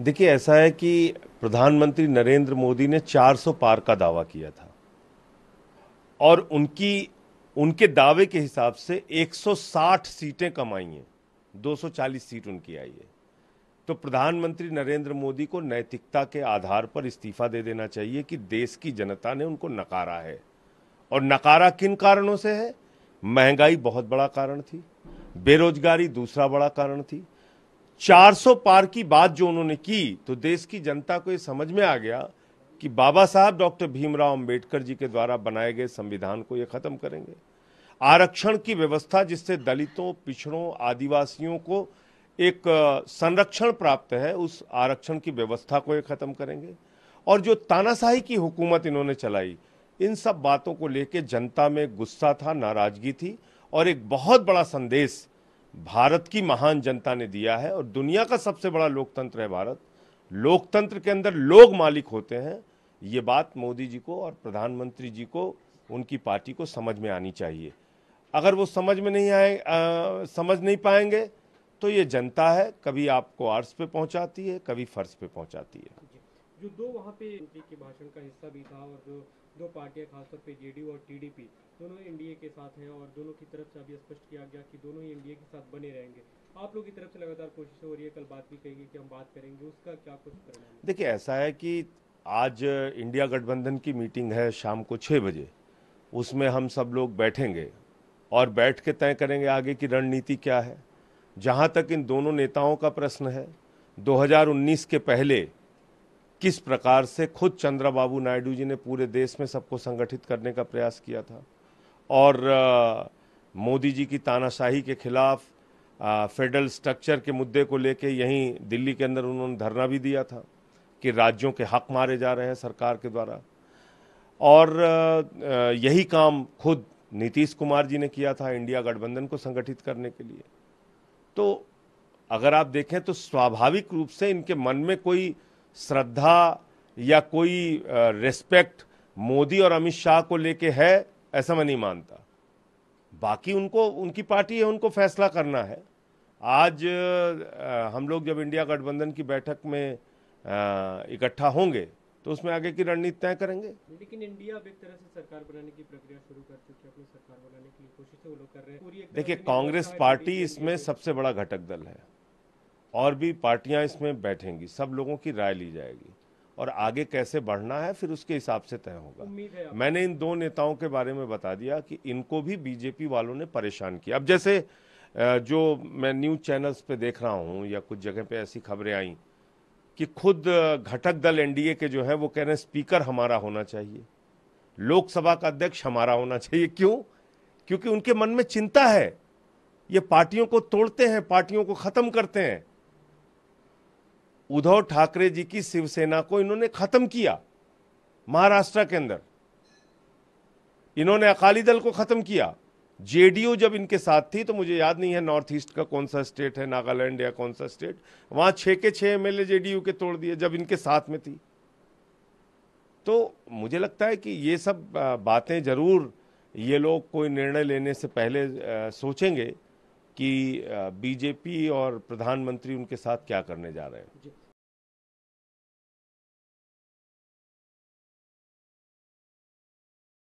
देखिए ऐसा है कि प्रधानमंत्री नरेंद्र मोदी ने 400 पार का दावा किया था और उनकी उनके दावे के हिसाब से 160 सीटें कमाई हैं 240 सीट उनकी आई है तो प्रधानमंत्री नरेंद्र मोदी को नैतिकता के आधार पर इस्तीफा दे देना चाहिए कि देश की जनता ने उनको नकारा है और नकारा किन कारणों से है महंगाई बहुत बड़ा कारण थी बेरोजगारी दूसरा बड़ा कारण थी 400 पार की बात जो उन्होंने की तो देश की जनता को ये समझ में आ गया कि बाबा साहब डॉक्टर भीमराव अंबेडकर जी के द्वारा बनाए गए संविधान को ये खत्म करेंगे आरक्षण की व्यवस्था जिससे दलितों पिछड़ों आदिवासियों को एक संरक्षण प्राप्त है उस आरक्षण की व्यवस्था को ये खत्म करेंगे और जो तानाशाही की हुकूमत इन्होंने चलाई इन सब बातों को लेकर जनता में गुस्सा था नाराजगी थी और एक बहुत बड़ा संदेश भारत की महान जनता ने दिया है और दुनिया का सबसे बड़ा लोकतंत्र है भारत लोकतंत्र के अंदर लोग मालिक होते हैं ये बात मोदी जी को और प्रधानमंत्री जी को उनकी पार्टी को समझ में आनी चाहिए अगर वो समझ में नहीं आए आ, समझ नहीं पाएंगे तो ये जनता है कभी आपको आर्स पे पहुंचाती है कभी फर्ज पे पहुंचाती है जो दो वहाँ पे के भाषण का हिस्सा भी था और जो दो पार्टियां खासतौर पे जेडीयू और टीडीपी दोनों एनडीए के साथ हैं और दोनों की तरफ से अभी स्पष्ट किया गया कि दोनों ही एनडीए के साथ बने रहेंगे आप लोगों की तरफ से लगातार कोशिश हो रही है कल बात भी कही कि हम बात करेंगे उसका क्या कुछ परिणाम देखिए ऐसा है कि आज इंडिया गठबंधन की मीटिंग है शाम को छः बजे उसमें हम सब लोग बैठेंगे और बैठ के तय करेंगे आगे की रणनीति क्या है जहाँ तक इन दोनों नेताओं का प्रश्न है 2019 के पहले किस प्रकार से खुद चंद्राबाबू नायडू जी ने पूरे देश में सबको संगठित करने का प्रयास किया था और मोदी जी की तानाशाही के खिलाफ फेडरल स्ट्रक्चर के मुद्दे को लेके यहीं दिल्ली के अंदर उन्होंने धरना भी दिया था कि राज्यों के हक मारे जा रहे हैं सरकार के द्वारा और यही काम खुद नीतीश कुमार जी ने किया था इंडिया गठबंधन को संगठित करने के लिए तो अगर आप देखें तो स्वाभाविक रूप से इनके मन में कोई श्रद्धा या कोई रेस्पेक्ट मोदी और अमित शाह को लेके है ऐसा मैं नहीं मानता बाकी उनको उनकी पार्टी है उनको फैसला करना है आज हम लोग जब इंडिया गठबंधन की बैठक में इकट्ठा होंगे तो उसमें आगे की रणनीति तय करेंगे लेकिन इंडिया अब एक तरह से सरकार बनाने की प्रक्रिया शुरू कर चुकी है अपनी सरकार बनाने की कोशिश वो लोग कर रहे हैं देखिए कांग्रेस पार्टी इसमें सबसे बड़ा घटक दल है और भी पार्टियां इसमें बैठेंगी सब लोगों की राय ली जाएगी और आगे कैसे बढ़ना है फिर उसके हिसाब से तय होगा मैंने इन दो नेताओं के बारे में बता दिया कि इनको भी बीजेपी वालों ने परेशान किया अब जैसे जो मैं न्यूज चैनल्स पे देख रहा हूँ या कुछ जगह पे ऐसी खबरें आई कि खुद घटक दल एनडीए के जो है वो कह रहे हैं स्पीकर हमारा होना चाहिए लोकसभा का अध्यक्ष हमारा होना चाहिए क्यों क्योंकि उनके मन में चिंता है ये पार्टियों को तोड़ते हैं पार्टियों को ख़त्म करते हैं उद्धव ठाकरे जी की शिवसेना को इन्होंने खत्म किया महाराष्ट्र के अंदर इन्होंने अकाली दल को खत्म किया जेडीयू जब इनके साथ थी तो मुझे याद नहीं है नॉर्थ ईस्ट का कौन सा स्टेट है नागालैंड या कौन सा स्टेट वहां छह के छह एमएलए जेडीयू के तोड़ दिए जब इनके साथ में थी तो मुझे लगता है कि ये सब बातें ज़रूर ये लोग कोई निर्णय लेने से पहले सोचेंगे कि बीजेपी और प्रधानमंत्री उनके साथ क्या करने जा रहे हैं